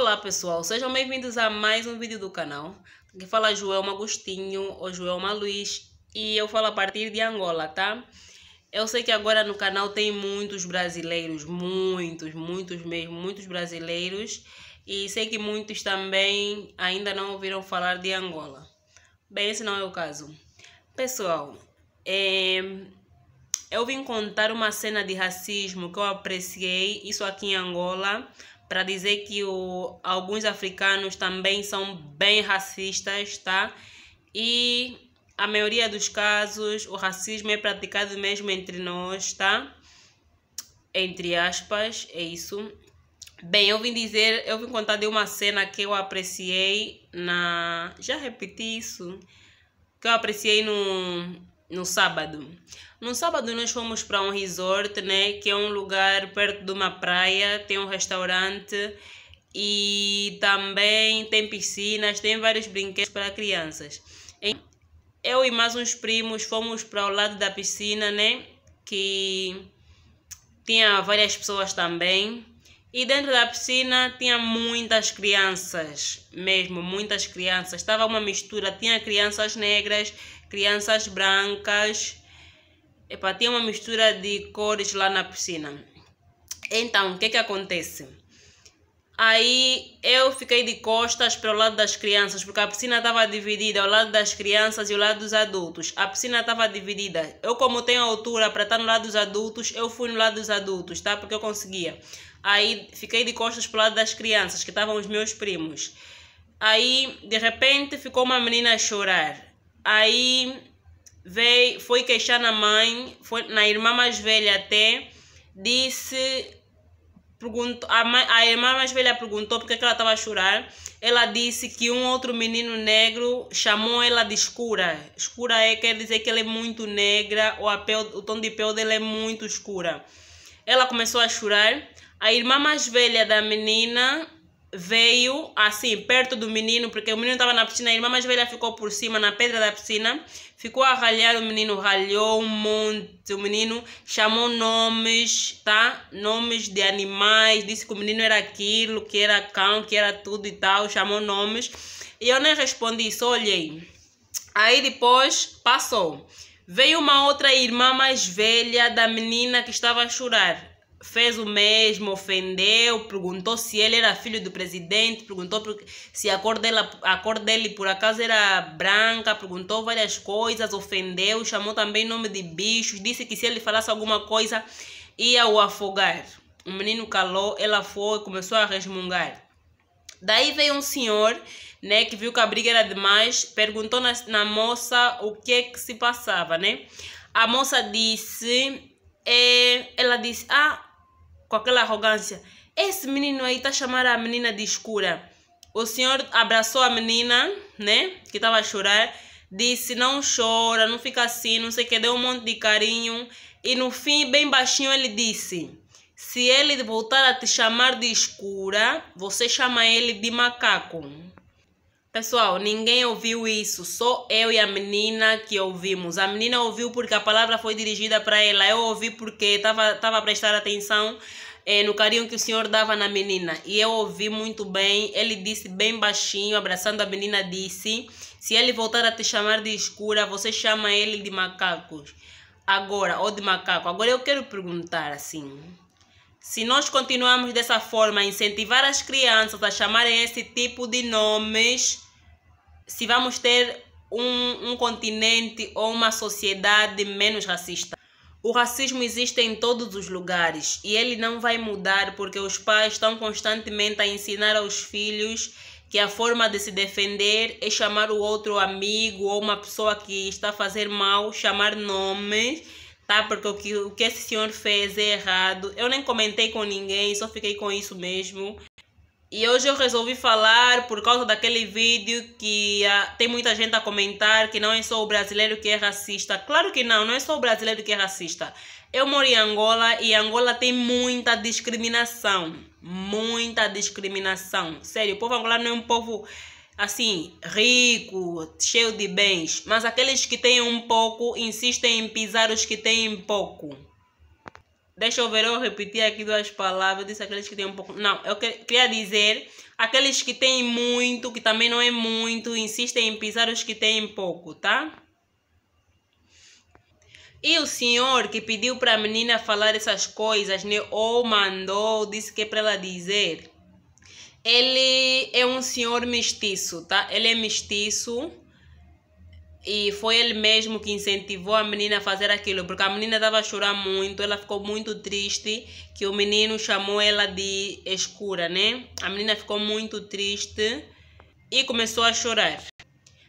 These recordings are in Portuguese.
Olá pessoal, sejam bem-vindos a mais um vídeo do canal. Aqui fala Joelma Agostinho ou Joelma Luiz e eu falo a partir de Angola, tá? Eu sei que agora no canal tem muitos brasileiros, muitos, muitos mesmo, muitos brasileiros e sei que muitos também ainda não ouviram falar de Angola. Bem, esse não é o caso. Pessoal, é... eu vim contar uma cena de racismo que eu apreciei, isso aqui em Angola, para dizer que o, alguns africanos também são bem racistas, tá? E a maioria dos casos o racismo é praticado mesmo entre nós, tá? Entre aspas, é isso. Bem, eu vim dizer, eu vim contar de uma cena que eu apreciei na. Já repeti isso. Que eu apreciei no, no sábado. No sábado nós fomos para um resort, né, que é um lugar perto de uma praia, tem um restaurante e também tem piscinas, tem vários brinquedos para crianças. Eu e mais uns primos fomos para o lado da piscina, né, que tinha várias pessoas também. E dentro da piscina tinha muitas crianças, mesmo muitas crianças. Estava uma mistura, tinha crianças negras, crianças brancas, Epa, tinha uma mistura de cores lá na piscina. Então, o que que acontece? Aí eu fiquei de costas para o lado das crianças, porque a piscina estava dividida, o lado das crianças e o lado dos adultos. A piscina estava dividida. Eu, como tenho altura para estar no lado dos adultos, eu fui no lado dos adultos, tá? Porque eu conseguia. Aí fiquei de costas para o lado das crianças, que estavam os meus primos. Aí, de repente, ficou uma menina a chorar. Aí veio, foi queixar na mãe, foi na irmã mais velha até, disse perguntou, a, mãe, a irmã mais velha perguntou porque é que ela estava a chorar. Ela disse que um outro menino negro chamou ela de escura. Escura é, quer dizer que ela é muito negra ou pel, o tom de pele dela é muito escura. Ela começou a chorar. A irmã mais velha da menina veio assim, perto do menino, porque o menino estava na piscina, a irmã mais velha ficou por cima, na pedra da piscina, ficou a ralhar o menino, ralhou um monte, o menino chamou nomes, tá? Nomes de animais, disse que o menino era aquilo, que era cão, que era tudo e tal, chamou nomes. E eu nem respondi, só olhei. Aí depois passou. Veio uma outra irmã mais velha da menina que estava a chorar fez o mesmo, ofendeu, perguntou se ele era filho do presidente, perguntou se a cor, dela, a cor dele por acaso era branca, perguntou várias coisas, ofendeu, chamou também nome de bichos, disse que se ele falasse alguma coisa ia o afogar. O menino calou, ela foi, começou a resmungar. Daí veio um senhor, né, que viu que a briga era demais, perguntou na, na moça o que é que se passava, né? A moça disse, é, ela disse, ah, com aquela arrogância. Esse menino aí está chamando a menina de escura. O senhor abraçou a menina, né? Que estava a chorar. Disse, não chora, não fica assim, não sei o que. Deu um monte de carinho. E no fim, bem baixinho, ele disse... Se ele voltar a te chamar de escura, você chama ele de macaco. Pessoal, ninguém ouviu isso, só eu e a menina que ouvimos. A menina ouviu porque a palavra foi dirigida para ela, eu ouvi porque estava tava a prestar atenção eh, no carinho que o Senhor dava na menina. E eu ouvi muito bem, ele disse bem baixinho, abraçando a menina, disse: Se ele voltar a te chamar de escura, você chama ele de macacos. Agora, ou de macaco. Agora eu quero perguntar assim. Se nós continuarmos dessa forma a incentivar as crianças a chamarem esse tipo de nomes, se vamos ter um, um continente ou uma sociedade menos racista. O racismo existe em todos os lugares e ele não vai mudar porque os pais estão constantemente a ensinar aos filhos que a forma de se defender é chamar o outro amigo ou uma pessoa que está a fazer mal, chamar nomes tá? Porque o que, o que esse senhor fez é errado. Eu nem comentei com ninguém, só fiquei com isso mesmo. E hoje eu resolvi falar por causa daquele vídeo que ah, tem muita gente a comentar que não é só o brasileiro que é racista. Claro que não, não é só o brasileiro que é racista. Eu moro em Angola e Angola tem muita discriminação. Muita discriminação. Sério, o povo angolano é um povo assim, rico, cheio de bens, mas aqueles que têm um pouco insistem em pisar os que têm pouco. Deixa eu ver, eu repetir aqui duas palavras. Eu disse aqueles que têm um pouco. Não, eu queria dizer aqueles que têm muito, que também não é muito, insistem em pisar os que têm pouco, tá? E o senhor que pediu para a menina falar essas coisas, né? Ou mandou, disse que é para ela dizer. Ele é um senhor mestiço, tá? Ele é mestiço e foi ele mesmo que incentivou a menina a fazer aquilo, porque a menina estava a chorar muito, ela ficou muito triste, que o menino chamou ela de escura, né? A menina ficou muito triste e começou a chorar.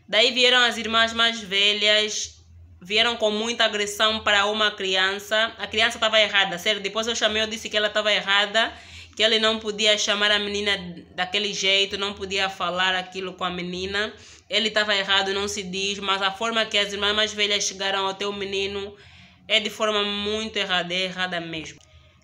Daí vieram as irmãs mais velhas vieram com muita agressão para uma criança. A criança estava errada, sério. Depois eu chamei, eu disse que ela estava errada que ele não podia chamar a menina daquele jeito, não podia falar aquilo com a menina. Ele estava errado, não se diz, mas a forma que as irmãs mais velhas chegaram ao teu menino é de forma muito errada, é errada mesmo.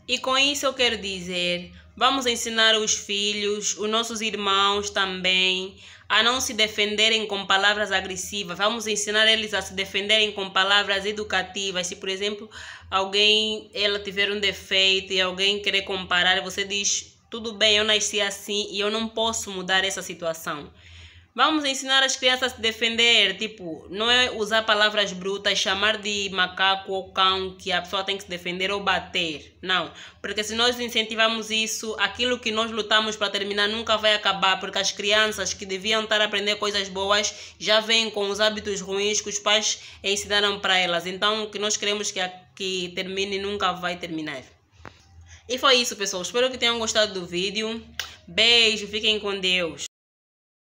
E com isso eu quero dizer, Vamos ensinar os filhos, os nossos irmãos também, a não se defenderem com palavras agressivas. Vamos ensinar eles a se defenderem com palavras educativas. Se, por exemplo, alguém ela tiver um defeito e alguém querer comparar, você diz: tudo bem, eu nasci assim e eu não posso mudar essa situação. Vamos ensinar as crianças a se defender. Tipo, não é usar palavras brutas, chamar de macaco ou cão que a pessoa tem que se defender ou bater. Não. Porque se nós incentivamos isso, aquilo que nós lutamos para terminar nunca vai acabar. Porque as crianças que deviam estar a aprender coisas boas já vêm com os hábitos ruins que os pais ensinaram para elas. Então, o que nós queremos que, a, que termine nunca vai terminar. E foi isso, pessoal. Espero que tenham gostado do vídeo. Beijo, fiquem com Deus.